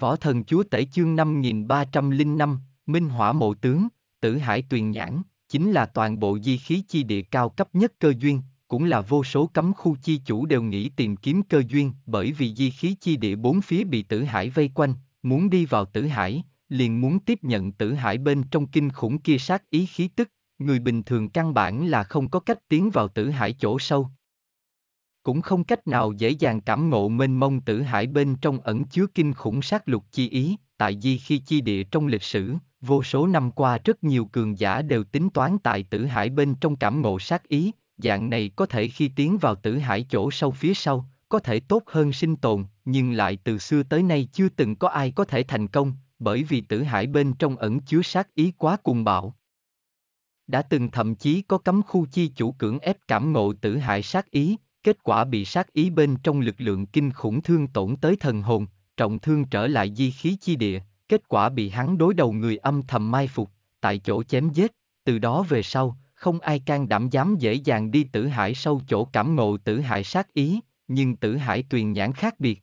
Võ thần chúa tể chương 5305, Minh Hỏa Mộ Tướng, Tử Hải Tuyền Nhãn, chính là toàn bộ di khí chi địa cao cấp nhất cơ duyên, cũng là vô số cấm khu chi chủ đều nghĩ tìm kiếm cơ duyên bởi vì di khí chi địa bốn phía bị tử hải vây quanh, muốn đi vào tử hải, liền muốn tiếp nhận tử hải bên trong kinh khủng kia sát ý khí tức, người bình thường căn bản là không có cách tiến vào tử hải chỗ sâu, cũng không cách nào dễ dàng cảm ngộ mênh mông tử hải bên trong ẩn chứa kinh khủng sát lục chi ý, tại di khi chi địa trong lịch sử, vô số năm qua rất nhiều cường giả đều tính toán tại tử hải bên trong cảm ngộ sát ý, dạng này có thể khi tiến vào tử hải chỗ sâu phía sau, có thể tốt hơn sinh tồn, nhưng lại từ xưa tới nay chưa từng có ai có thể thành công, bởi vì tử hải bên trong ẩn chứa sát ý quá cùng bạo. Đã từng thậm chí có cấm khu chi chủ cưỡng ép cảm ngộ tử hải sát ý, kết quả bị sát ý bên trong lực lượng kinh khủng thương tổn tới thần hồn, trọng thương trở lại di khí chi địa, kết quả bị hắn đối đầu người âm thầm mai phục, tại chỗ chém giết, từ đó về sau, không ai can đảm dám dễ dàng đi tử hải sâu chỗ cảm ngộ tử hải sát ý, nhưng tử hải tuyền nhãn khác biệt.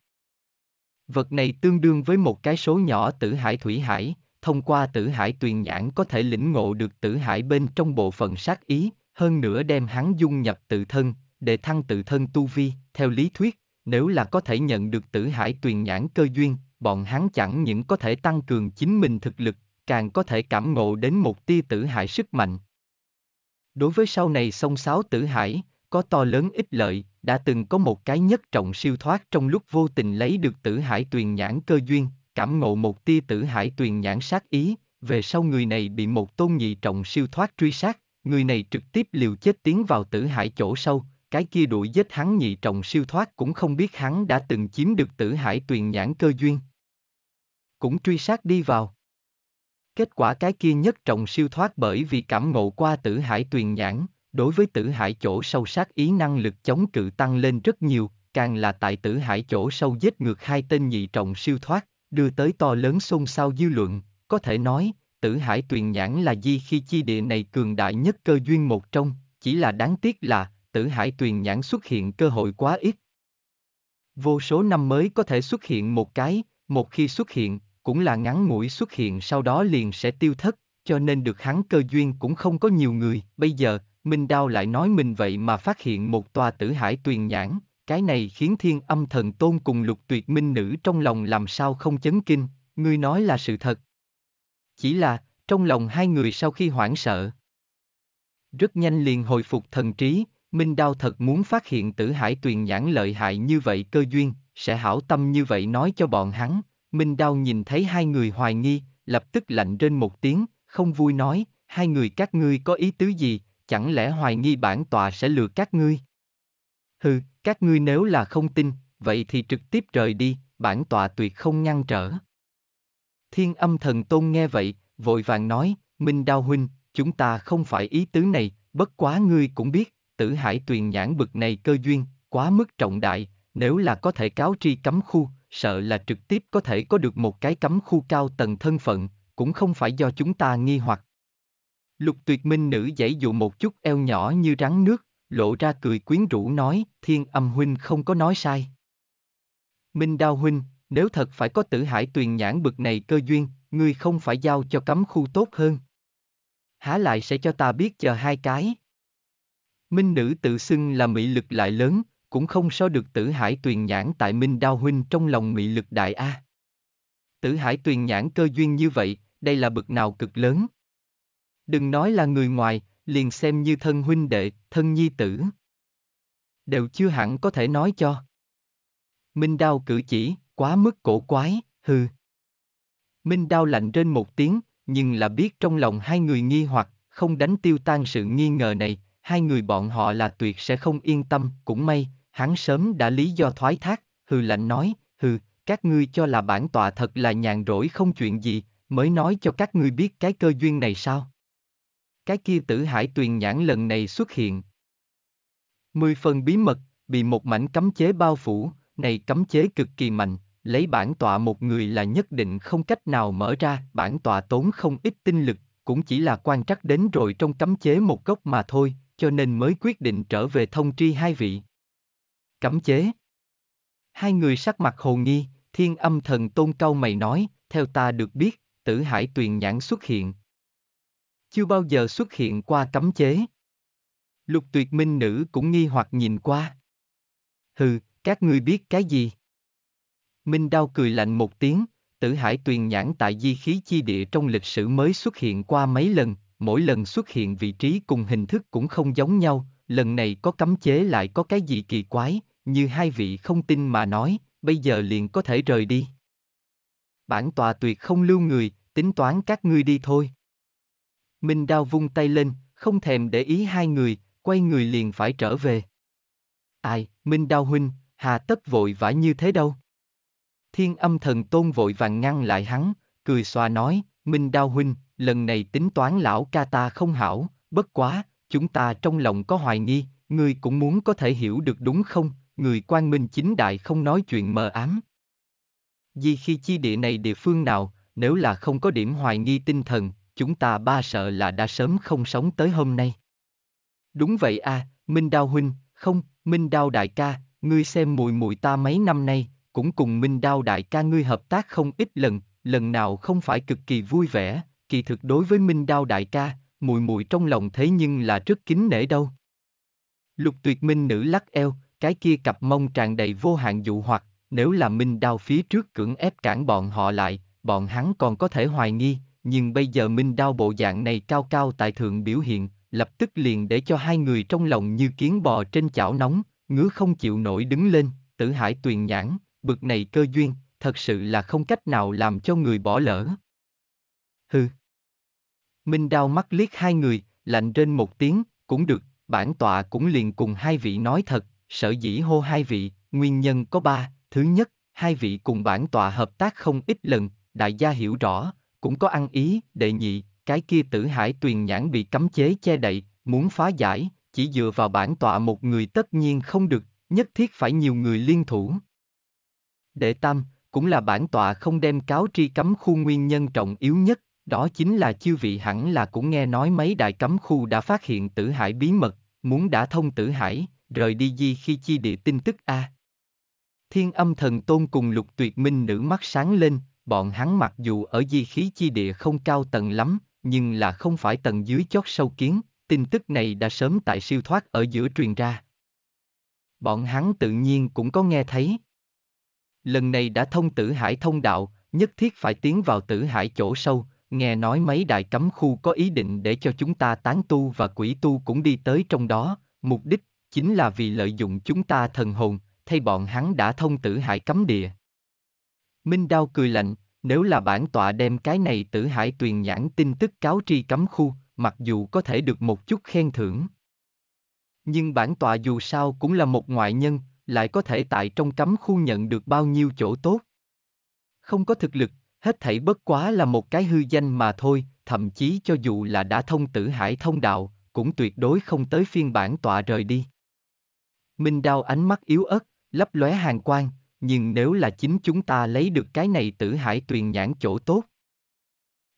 Vật này tương đương với một cái số nhỏ tử hải thủy hải, thông qua tử hải tuyền nhãn có thể lĩnh ngộ được tử hải bên trong bộ phận sát ý, hơn nữa đem hắn dung nhập tự thân, để thăng tự thân tu vi, theo lý thuyết, nếu là có thể nhận được tử hải tuyền nhãn cơ duyên, bọn hắn chẳng những có thể tăng cường chính mình thực lực, càng có thể cảm ngộ đến một tia tử hải sức mạnh. Đối với sau này sông sáo tử hải, có to lớn ích lợi, đã từng có một cái nhất trọng siêu thoát trong lúc vô tình lấy được tử hải tuyền nhãn cơ duyên, cảm ngộ một tia tử hải tuyền nhãn sát ý, về sau người này bị một tôn nhị trọng siêu thoát truy sát, người này trực tiếp liều chết tiến vào tử hải chỗ sâu, cái kia đuổi giết hắn nhị trọng siêu thoát cũng không biết hắn đã từng chiếm được tử hải tuyền nhãn cơ duyên. Cũng truy sát đi vào. Kết quả cái kia nhất trọng siêu thoát bởi vì cảm ngộ qua tử hải tuyền nhãn, đối với tử hải chỗ sâu sát ý năng lực chống cự tăng lên rất nhiều, càng là tại tử hải chỗ sâu giết ngược hai tên nhị trọng siêu thoát, đưa tới to lớn xôn xao dư luận, có thể nói, tử hải tuyền nhãn là di khi chi địa này cường đại nhất cơ duyên một trong, chỉ là đáng tiếc là, tử hải tuyền nhãn xuất hiện cơ hội quá ít. Vô số năm mới có thể xuất hiện một cái, một khi xuất hiện, cũng là ngắn ngủi xuất hiện sau đó liền sẽ tiêu thất, cho nên được hắn cơ duyên cũng không có nhiều người. Bây giờ, Minh Đao lại nói mình vậy mà phát hiện một tòa tử hải tuyền nhãn, cái này khiến thiên âm thần tôn cùng lục tuyệt minh nữ trong lòng làm sao không chấn kinh, ngươi nói là sự thật. Chỉ là, trong lòng hai người sau khi hoảng sợ. Rất nhanh liền hồi phục thần trí, Minh Đao thật muốn phát hiện tử hải tuyền nhãn lợi hại như vậy cơ duyên, sẽ hảo tâm như vậy nói cho bọn hắn. Minh Đao nhìn thấy hai người hoài nghi, lập tức lạnh trên một tiếng, không vui nói, hai người các ngươi có ý tứ gì, chẳng lẽ hoài nghi bản tòa sẽ lừa các ngươi? Hừ, các ngươi nếu là không tin, vậy thì trực tiếp rời đi, bản tòa tuyệt không ngăn trở. Thiên âm thần tôn nghe vậy, vội vàng nói, Minh Đao Huynh, chúng ta không phải ý tứ này, bất quá ngươi cũng biết, tử hải tuyền nhãn bực này cơ duyên, quá mức trọng đại, nếu là có thể cáo tri cấm khu, sợ là trực tiếp có thể có được một cái cấm khu cao tầng thân phận, cũng không phải do chúng ta nghi hoặc. Lục tuyệt minh nữ dãy dụ một chút eo nhỏ như rắn nước, lộ ra cười quyến rũ nói, thiên âm huynh không có nói sai. Minh đao huynh, nếu thật phải có tử hải tuyền nhãn bực này cơ duyên, ngươi không phải giao cho cấm khu tốt hơn. Há lại sẽ cho ta biết chờ hai cái. Minh nữ tự xưng là mị lực lại lớn, cũng không so được tử hải tuyền nhãn tại Minh Đao Huynh trong lòng mị lực đại A. Tử hải tuyền nhãn cơ duyên như vậy, đây là bực nào cực lớn. Đừng nói là người ngoài, liền xem như thân huynh đệ, thân nhi tử. Đều chưa hẳn có thể nói cho. Minh Đao cử chỉ, quá mức cổ quái, hư. Minh Đao lạnh trên một tiếng, nhưng là biết trong lòng hai người nghi hoặc, không đánh tiêu tan sự nghi ngờ này, hai người bọn họ là tuyệt sẽ không yên tâm, cũng may, hắn sớm đã lý do thoái thác, hừ lạnh nói, hừ, các ngươi cho là bản tọa thật là nhàn rỗi không chuyện gì, mới nói cho các ngươi biết cái cơ duyên này sao. Cái kia tử hải tuyền nhãn lần này xuất hiện. Mười phần bí mật, bị một mảnh cấm chế bao phủ, này cấm chế cực kỳ mạnh, lấy bản tọa một người là nhất định không cách nào mở ra, bản tọa tốn không ít tinh lực, cũng chỉ là quan trắc đến rồi trong cấm chế một gốc mà thôi, cho nên mới quyết định trở về thông tri hai vị. Cấm chế Hai người sắc mặt hồ nghi, thiên âm thần tôn cao mày nói, theo ta được biết, tử hải tuyền nhãn xuất hiện. Chưa bao giờ xuất hiện qua cấm chế. Lục tuyệt minh nữ cũng nghi hoặc nhìn qua. Hừ, các ngươi biết cái gì? Minh đau cười lạnh một tiếng, tử hải tuyền nhãn tại di khí chi địa trong lịch sử mới xuất hiện qua mấy lần, mỗi lần xuất hiện vị trí cùng hình thức cũng không giống nhau, lần này có cấm chế lại có cái gì kỳ quái, như hai vị không tin mà nói, bây giờ liền có thể rời đi. Bản tòa tuyệt không lưu người, tính toán các ngươi đi thôi. Minh Đao vung tay lên, không thèm để ý hai người, quay người liền phải trở về. Ai, Minh Đao huynh, hà tất vội vã như thế đâu. Thiên âm thần tôn vội vàng ngăn lại hắn, cười xòa nói, Minh Đao huynh, lần này tính toán lão ca ta không hảo, bất quá, chúng ta trong lòng có hoài nghi, ngươi cũng muốn có thể hiểu được đúng không, người quan minh chính đại không nói chuyện mờ ám. Vì khi chi địa này địa phương nào, nếu là không có điểm hoài nghi tinh thần, chúng ta ba sợ là đã sớm không sống tới hôm nay. Đúng vậy a, à, Minh Đao huynh, không, Minh Đao đại ca, ngươi xem mùi mùi ta mấy năm nay, cũng cùng Minh Đao đại ca ngươi hợp tác không ít lần, lần nào không phải cực kỳ vui vẻ, kỳ thực đối với Minh Đao đại ca, mùi mùi trong lòng thế nhưng là rất kính nể đâu. Lục tuyệt minh nữ lắc eo, cái kia cặp mông tràn đầy vô hạn dụ hoặc, nếu là Minh Đao phía trước cưỡng ép cản bọn họ lại, bọn hắn còn có thể hoài nghi, nhưng bây giờ Minh Đao bộ dạng này cao cao tại thượng biểu hiện, lập tức liền để cho hai người trong lòng như kiến bò trên chảo nóng, ngứa không chịu nổi đứng lên, tử hải tuyền nhãn, bực này cơ duyên, thật sự là không cách nào làm cho người bỏ lỡ hừ. Minh đau mắt liếc hai người, lạnh trên một tiếng, cũng được, bản tọa cũng liền cùng hai vị nói thật, sở dĩ hô hai vị, nguyên nhân có ba, thứ nhất, hai vị cùng bản tọa hợp tác không ít lần, đại gia hiểu rõ, cũng có ăn ý, đệ nhị, cái kia tử hải tuyền nhãn bị cấm chế che đậy, muốn phá giải, chỉ dựa vào bản tọa một người tất nhiên không được, nhất thiết phải nhiều người liên thủ. Đệ tam, cũng là bản tọa không đem cáo tri cấm khu nguyên nhân trọng yếu nhất, đó chính là chiêu vị hẳn là cũng nghe nói mấy đại cấm khu đã phát hiện tử hải bí mật, muốn đã thông tử hải, rời đi di khi chi địa tin tức A. À. Thiên âm thần tôn cùng lục tuyệt minh nữ mắt sáng lên, bọn hắn mặc dù ở di khí chi địa không cao tầng lắm, nhưng là không phải tầng dưới chót sâu kiến, tin tức này đã sớm tại siêu thoát ở giữa truyền ra. Bọn hắn tự nhiên cũng có nghe thấy. Lần này đã thông tử hải thông đạo, nhất thiết phải tiến vào tử hải chỗ sâu, nghe nói mấy đại cấm khu có ý định để cho chúng ta tán tu và quỷ tu cũng đi tới trong đó, mục đích chính là vì lợi dụng chúng ta thần hồn, thay bọn hắn đã thông tử hải cấm địa. Minh Đao cười lạnh, nếu là bản tọa đem cái này tử hải tuyền nhãn tin tức cáo tri cấm khu, mặc dù có thể được một chút khen thưởng. Nhưng bản tọa dù sao cũng là một ngoại nhân, lại có thể tại trong cấm khu nhận được bao nhiêu chỗ tốt. Không có thực lực, hết thảy bất quá là một cái hư danh mà thôi, thậm chí cho dù là đã thông tử hải thông đạo, cũng tuyệt đối không tới phiên bản tọa rời đi. Minh Đao ánh mắt yếu ớt, lấp lóe hàng quang, nhưng nếu là chính chúng ta lấy được cái này tử hải tuyền nhãn chỗ tốt.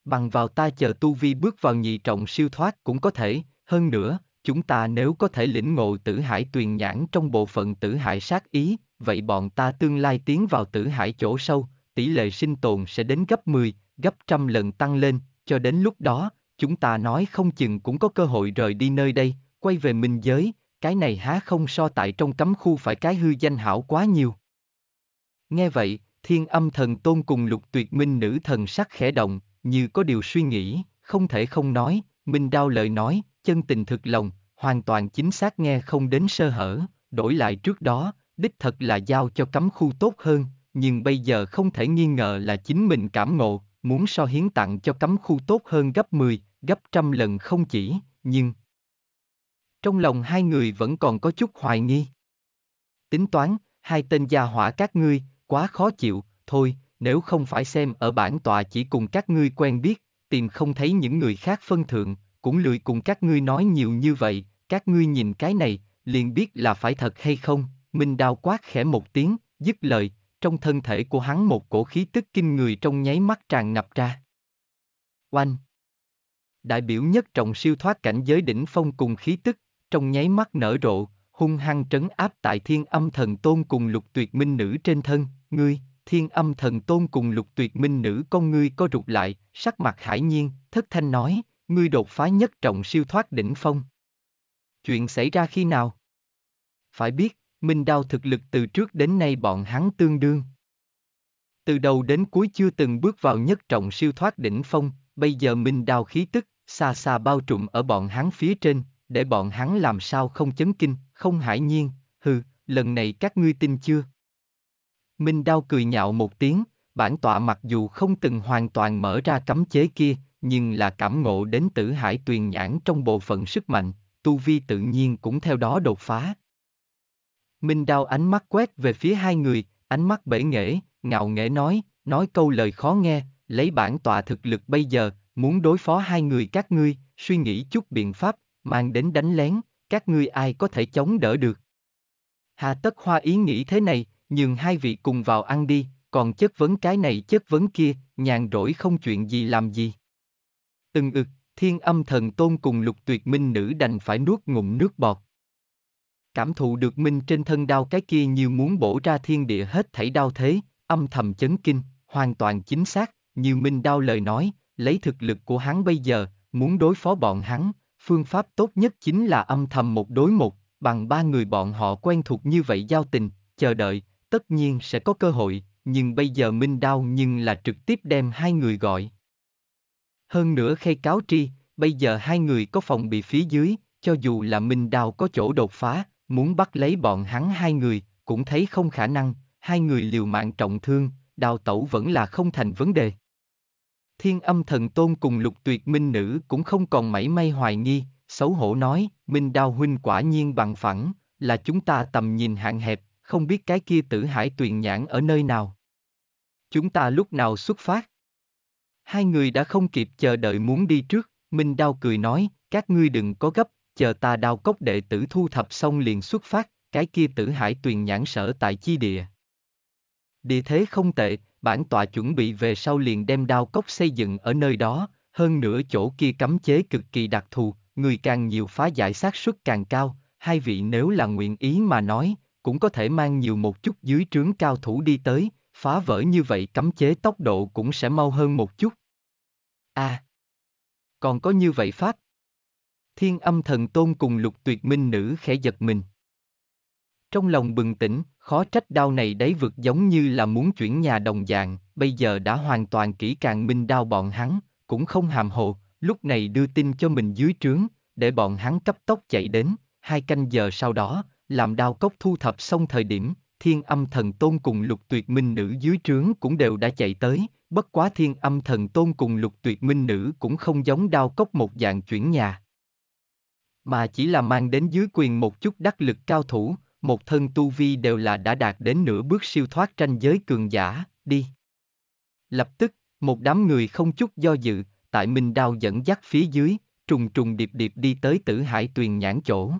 Bằng vào ta chờ tu vi bước vào nhị trọng siêu thoát cũng có thể, hơn nữa, chúng ta nếu có thể lĩnh ngộ tử hải tuyền nhãn trong bộ phận tử hải sát ý, vậy bọn ta tương lai tiến vào tử hải chỗ sâu, tỷ lệ sinh tồn sẽ đến gấp 10, gấp trăm lần tăng lên, cho đến lúc đó, chúng ta nói không chừng cũng có cơ hội rời đi nơi đây, quay về minh giới, cái này há không so tại trong cấm khu phải cái hư danh hảo quá nhiều. Nghe vậy, thiên âm thần tôn cùng lục tuyệt minh nữ thần sắc khẽ động, như có điều suy nghĩ, không thể không nói, minh đau lời nói, chân tình thực lòng, hoàn toàn chính xác nghe không đến sơ hở, đổi lại trước đó, đích thật là giao cho cấm khu tốt hơn, nhưng bây giờ không thể nghi ngờ là chính mình cảm ngộ, muốn so hiến tặng cho cấm khu tốt hơn gấp 10, gấp trăm lần không chỉ, nhưng... Trong lòng hai người vẫn còn có chút hoài nghi. Tính toán, hai tên gia hỏa các ngươi, quá khó chịu, thôi, nếu không phải xem ở bản tòa chỉ cùng các ngươi quen biết, tìm không thấy những người khác phân thượng, cũng lười cùng các ngươi nói nhiều như vậy, các ngươi nhìn cái này, liền biết là phải thật hay không, mình Đao quát khẽ một tiếng, dứt lời, trong thân thể của hắn một cổ khí tức kinh người trong nháy mắt tràn ngập ra. Oanh! Đại biểu nhất trọng siêu thoát cảnh giới đỉnh phong cùng khí tức, trong nháy mắt nở rộ, hung hăng trấn áp tại thiên âm thần tôn cùng lục tuyệt minh nữ trên thân, ngươi, thiên âm thần tôn cùng lục tuyệt minh nữ con ngươi co rụt lại, sắc mặt hải nhiên, thất thanh nói, ngươi đột phá nhất trọng siêu thoát đỉnh phong. Chuyện xảy ra khi nào? Phải biết, Minh Đao thực lực từ trước đến nay bọn hắn tương đương. Từ đầu đến cuối chưa từng bước vào nhất trọng siêu thoát đỉnh phong, bây giờ Minh Đao khí tức, xa xa bao trùm ở bọn hắn phía trên, để bọn hắn làm sao không chấn kinh, không hải nhiên, hừ, lần này các ngươi tin chưa? Minh Đao cười nhạo một tiếng, bản tọa mặc dù không từng hoàn toàn mở ra cấm chế kia, nhưng là cảm ngộ đến tử hải tuyền nhãn trong bộ phận sức mạnh, tu vi tự nhiên cũng theo đó đột phá. Minh Đao ánh mắt quét về phía hai người, ánh mắt bể nghệ, ngạo nghễ nói, nói câu lời khó nghe, lấy bản tọa thực lực bây giờ, muốn đối phó hai người các ngươi, suy nghĩ chút biện pháp, mang đến đánh lén, các ngươi ai có thể chống đỡ được. Hà Tất Hoa ý nghĩ thế này, nhường hai vị cùng vào ăn đi, còn chất vấn cái này chất vấn kia, nhàn rỗi không chuyện gì làm gì. Từng ực, thiên âm thần tôn cùng lục tuyệt minh nữ đành phải nuốt ngụm nước bọt cảm thụ được minh trên thân đau cái kia như muốn bổ ra thiên địa hết thảy đau thế, âm thầm chấn kinh, hoàn toàn chính xác, như minh đau lời nói, lấy thực lực của hắn bây giờ, muốn đối phó bọn hắn, phương pháp tốt nhất chính là âm thầm một đối một, bằng ba người bọn họ quen thuộc như vậy giao tình, chờ đợi, tất nhiên sẽ có cơ hội, nhưng bây giờ minh đau nhưng là trực tiếp đem hai người gọi. Hơn nữa khay cáo tri, bây giờ hai người có phòng bị phía dưới, cho dù là minh đau có chỗ đột phá, Muốn bắt lấy bọn hắn hai người, cũng thấy không khả năng, hai người liều mạng trọng thương, đào tẩu vẫn là không thành vấn đề. Thiên âm thần tôn cùng lục tuyệt minh nữ cũng không còn mảy may hoài nghi, xấu hổ nói, minh đào huynh quả nhiên bằng phẳng, là chúng ta tầm nhìn hạn hẹp, không biết cái kia tử hải tuyền nhãn ở nơi nào. Chúng ta lúc nào xuất phát? Hai người đã không kịp chờ đợi muốn đi trước, minh đào cười nói, các ngươi đừng có gấp, chờ ta đao cốc đệ tử thu thập xong liền xuất phát, cái kia tử hải tuyền nhãn sở tại chi địa. Địa thế không tệ, bản tọa chuẩn bị về sau liền đem đao cốc xây dựng ở nơi đó, hơn nữa chỗ kia cấm chế cực kỳ đặc thù, người càng nhiều phá giải xác suất càng cao, hai vị nếu là nguyện ý mà nói, cũng có thể mang nhiều một chút dưới trướng cao thủ đi tới, phá vỡ như vậy cấm chế tốc độ cũng sẽ mau hơn một chút. À, còn có như vậy pháp, Thiên âm thần tôn cùng lục tuyệt minh nữ khẽ giật mình. Trong lòng bừng tỉnh, khó trách đao này đấy vượt giống như là muốn chuyển nhà đồng dạng, bây giờ đã hoàn toàn kỹ càng minh đao bọn hắn, cũng không hàm hồ, lúc này đưa tin cho mình dưới trướng, để bọn hắn cấp tốc chạy đến, hai canh giờ sau đó, làm đao cốc thu thập xong thời điểm, thiên âm thần tôn cùng lục tuyệt minh nữ dưới trướng cũng đều đã chạy tới, bất quá thiên âm thần tôn cùng lục tuyệt minh nữ cũng không giống đao cốc một dạng chuyển nhà mà chỉ là mang đến dưới quyền một chút đắc lực cao thủ, một thân tu vi đều là đã đạt đến nửa bước siêu thoát tranh giới cường giả, đi. Lập tức, một đám người không chút do dự, tại Minh Đao dẫn dắt phía dưới, trùng trùng điệp điệp đi tới tử hải tuyền nhãn chỗ.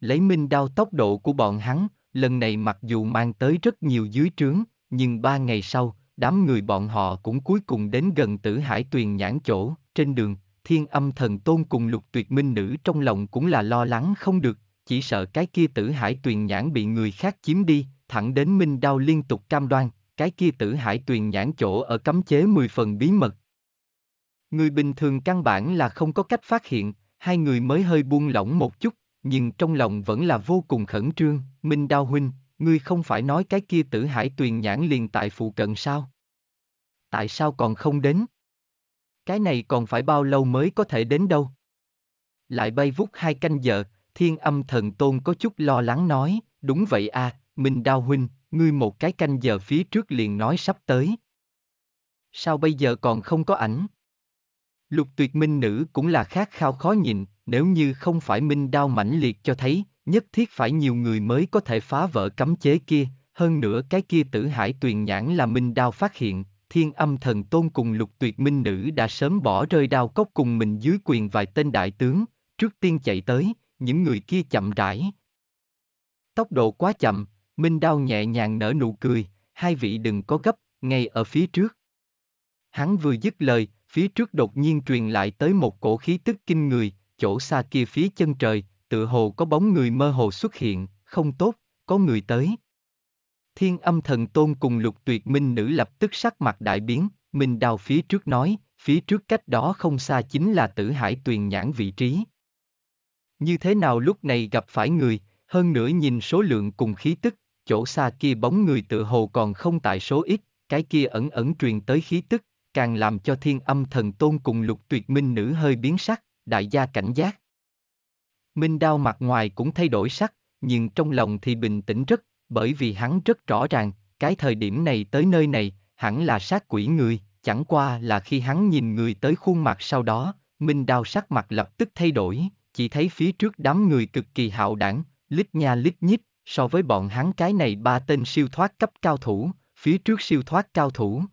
Lấy Minh Đao tốc độ của bọn hắn, lần này mặc dù mang tới rất nhiều dưới trướng, nhưng ba ngày sau, đám người bọn họ cũng cuối cùng đến gần tử hải tuyền nhãn chỗ, trên đường, thiên âm thần tôn cùng lục tuyệt minh nữ trong lòng cũng là lo lắng không được, chỉ sợ cái kia tử hải tuyền nhãn bị người khác chiếm đi, thẳng đến minh đao liên tục cam đoan, cái kia tử hải tuyền nhãn chỗ ở cấm chế 10 phần bí mật. Người bình thường căn bản là không có cách phát hiện, hai người mới hơi buông lỏng một chút, nhưng trong lòng vẫn là vô cùng khẩn trương, minh đao huynh, ngươi không phải nói cái kia tử hải tuyền nhãn liền tại phụ cận sao? Tại sao còn không đến? Cái này còn phải bao lâu mới có thể đến đâu? Lại bay vút hai canh giờ, thiên âm thần tôn có chút lo lắng nói, đúng vậy à, Minh Đao Huynh, ngươi một cái canh giờ phía trước liền nói sắp tới. Sao bây giờ còn không có ảnh? Lục tuyệt minh nữ cũng là khát khao khó nhịn, nếu như không phải minh đao mãnh liệt cho thấy, nhất thiết phải nhiều người mới có thể phá vỡ cấm chế kia, hơn nữa cái kia tử hải tuyền nhãn là minh đao phát hiện, thiên âm thần tôn cùng lục tuyệt minh nữ đã sớm bỏ rơi đao cốc cùng mình dưới quyền vài tên đại tướng, trước tiên chạy tới, những người kia chậm rãi. Tốc độ quá chậm, Minh Đao nhẹ nhàng nở nụ cười, hai vị đừng có gấp, ngay ở phía trước. Hắn vừa dứt lời, phía trước đột nhiên truyền lại tới một cổ khí tức kinh người, chỗ xa kia phía chân trời, tự hồ có bóng người mơ hồ xuất hiện, không tốt, có người tới. Thiên âm thần tôn cùng lục tuyệt minh nữ lập tức sắc mặt đại biến, mình đào phía trước nói, phía trước cách đó không xa chính là tử hải tuyền nhãn vị trí. Như thế nào lúc này gặp phải người, hơn nữa nhìn số lượng cùng khí tức, chỗ xa kia bóng người tự hồ còn không tại số ít, cái kia ẩn ẩn truyền tới khí tức, càng làm cho thiên âm thần tôn cùng lục tuyệt minh nữ hơi biến sắc, đại gia cảnh giác. Minh đao mặt ngoài cũng thay đổi sắc, nhưng trong lòng thì bình tĩnh rất, bởi vì hắn rất rõ ràng, cái thời điểm này tới nơi này, hẳn là sát quỷ người, chẳng qua là khi hắn nhìn người tới khuôn mặt sau đó, Minh Đao sắc mặt lập tức thay đổi, chỉ thấy phía trước đám người cực kỳ hạo đẳng lít nha lít nhít, so với bọn hắn cái này ba tên siêu thoát cấp cao thủ, phía trước siêu thoát cao thủ.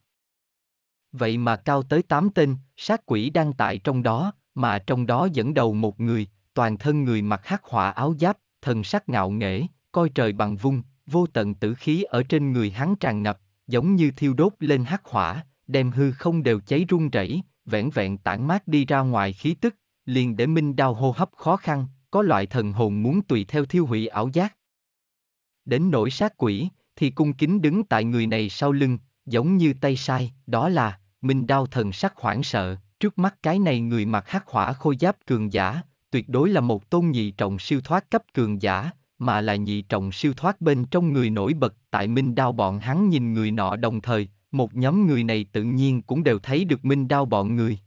Vậy mà cao tới tám tên, sát quỷ đang tại trong đó, mà trong đó dẫn đầu một người, toàn thân người mặc hắc họa áo giáp, thần sắc ngạo nghễ, coi trời bằng vung, vô tận tử khí ở trên người hắn tràn ngập, giống như thiêu đốt lên hắc hỏa, đem hư không đều cháy run rẩy, vẹn vẹn tản mát đi ra ngoài khí tức, liền để Minh Đao hô hấp khó khăn, có loại thần hồn muốn tùy theo thiêu hủy ảo giác. Đến nỗi sát quỷ, thì cung kính đứng tại người này sau lưng, giống như tay sai, đó là, Minh Đao thần sắc hoảng sợ, trước mắt cái này người mặc hắc hỏa khôi giáp cường giả, tuyệt đối là một tôn nhị trọng siêu thoát cấp cường giả, mà là nhị trọng siêu thoát bên trong người nổi bật tại Minh Đao bọn hắn nhìn người nọ đồng thời, một nhóm người này tự nhiên cũng đều thấy được Minh Đao bọn người.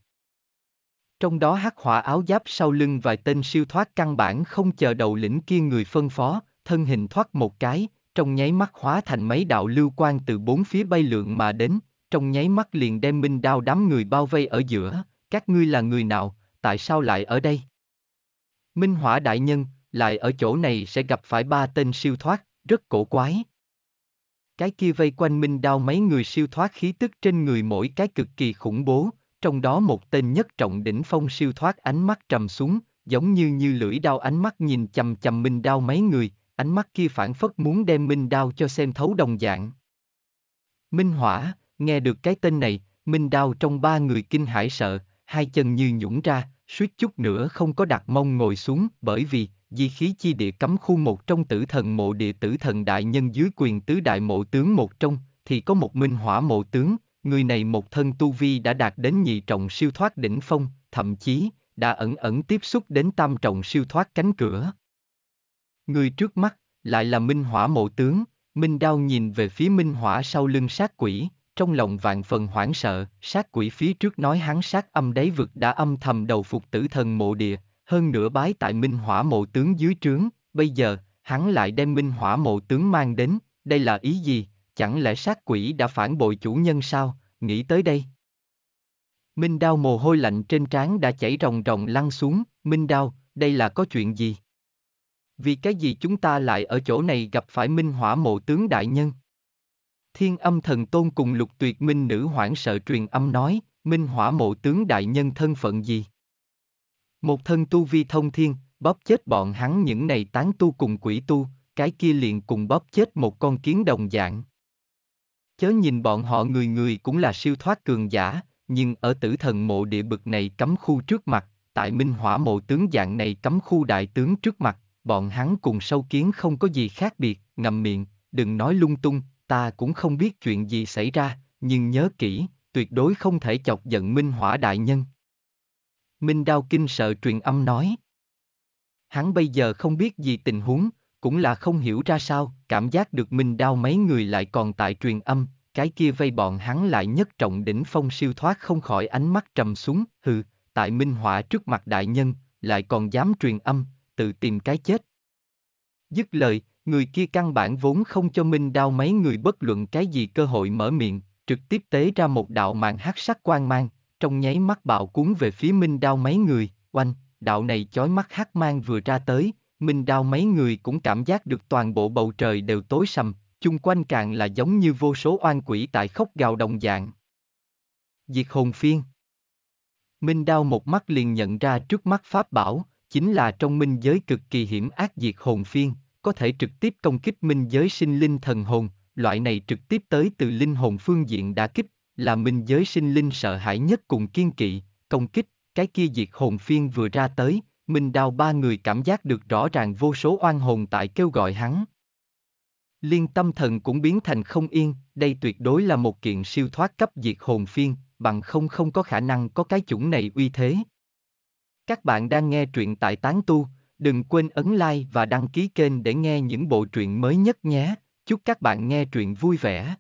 Trong đó hắc hỏa áo giáp sau lưng vài tên siêu thoát căn bản không chờ đầu lĩnh kia người phân phó, thân hình thoát một cái, trong nháy mắt hóa thành mấy đạo lưu quang từ bốn phía bay lượn mà đến, trong nháy mắt liền đem Minh Đao đám người bao vây ở giữa, các ngươi là người nào, tại sao lại ở đây? Minh Hỏa Đại Nhân, lại ở chỗ này sẽ gặp phải ba tên siêu thoát, rất cổ quái. Cái kia vây quanh Minh Đao mấy người siêu thoát khí tức trên người mỗi cái cực kỳ khủng bố, trong đó một tên nhất trọng đỉnh phong siêu thoát ánh mắt trầm xuống, giống như như lưỡi đao ánh mắt nhìn chầm chầm Minh Đao mấy người, ánh mắt kia phản phất muốn đem Minh Đao cho xem thấu đồng dạng. Minh Hỏa, nghe được cái tên này, Minh Đao trong ba người kinh hãi sợ, hai chân như nhũng ra, suýt chút nữa không có đặt mông ngồi xuống bởi vì di khí chi địa cấm khu một trong tử thần mộ địa tử thần đại nhân dưới quyền tứ đại mộ tướng một trong, thì có một minh hỏa mộ tướng, người này một thân tu vi đã đạt đến nhị trọng siêu thoát đỉnh phong, thậm chí, đã ẩn ẩn tiếp xúc đến tam trọng siêu thoát cánh cửa. Người trước mắt, lại là minh hỏa mộ tướng, minh đao nhìn về phía minh hỏa sau lưng sát quỷ, trong lòng vạn phần hoảng sợ, sát quỷ phía trước nói hắn sát âm đáy vực đã âm thầm đầu phục tử thần mộ địa, hơn nữa bái tại Minh Hỏa Mộ Tướng dưới trướng, bây giờ, hắn lại đem Minh Hỏa Mộ Tướng mang đến, đây là ý gì, chẳng lẽ sát quỷ đã phản bội chủ nhân sao, nghĩ tới đây. Minh Đao mồ hôi lạnh trên trán đã chảy ròng ròng lăn xuống, Minh Đao, đây là có chuyện gì? Vì cái gì chúng ta lại ở chỗ này gặp phải Minh Hỏa Mộ Tướng Đại Nhân? Thiên âm thần tôn cùng lục tuyệt minh nữ hoảng sợ truyền âm nói, Minh Hỏa Mộ Tướng Đại Nhân thân phận gì? Một thân tu vi thông thiên, bóp chết bọn hắn những này tán tu cùng quỷ tu, cái kia liền cùng bóp chết một con kiến đồng dạng. Chớ nhìn bọn họ người người cũng là siêu thoát cường giả, nhưng ở tử thần mộ địa bực này cấm khu trước mặt, tại minh hỏa mộ tướng dạng này cấm khu đại tướng trước mặt, bọn hắn cùng sâu kiến không có gì khác biệt, ngậm miệng, đừng nói lung tung, ta cũng không biết chuyện gì xảy ra, nhưng nhớ kỹ, tuyệt đối không thể chọc giận minh hỏa đại nhân. Minh Đao kinh sợ truyền âm nói. Hắn bây giờ không biết gì tình huống, cũng là không hiểu ra sao, cảm giác được Minh Đao mấy người lại còn tại truyền âm, cái kia vây bọn hắn lại nhất trọng đỉnh phong siêu thoát không khỏi ánh mắt trầm xuống, hừ, tại Minh Họa trước mặt đại nhân, lại còn dám truyền âm, tự tìm cái chết. Dứt lời, người kia căn bản vốn không cho Minh Đao mấy người bất luận cái gì cơ hội mở miệng, trực tiếp tế ra một đạo mạng hắc sắc quan mang, trong nháy mắt bạo cuốn về phía Minh Đao mấy người, oanh, đạo này chói mắt hắc mang vừa ra tới, Minh Đao mấy người cũng cảm giác được toàn bộ bầu trời đều tối sầm, chung quanh càng là giống như vô số oan quỷ tại khóc gào đồng dạng. Diệt hồn phiên Minh Đao một mắt liền nhận ra trước mắt Pháp Bảo, chính là trong minh giới cực kỳ hiểm ác diệt hồn phiên, có thể trực tiếp công kích minh giới sinh linh thần hồn, loại này trực tiếp tới từ linh hồn phương diện đã kích, là minh giới sinh linh sợ hãi nhất cùng kiên kỵ, công kích, cái kia diệt hồn phiên vừa ra tới, minh đao ba người cảm giác được rõ ràng vô số oan hồn tại kêu gọi hắn. Liên tâm thần cũng biến thành không yên, đây tuyệt đối là một kiện siêu thoát cấp diệt hồn phiên, bằng không không có khả năng có cái chủng này uy thế. Các bạn đang nghe truyện tại Tán Tu, đừng quên ấn like và đăng ký kênh để nghe những bộ truyện mới nhất nhé. Chúc các bạn nghe truyện vui vẻ.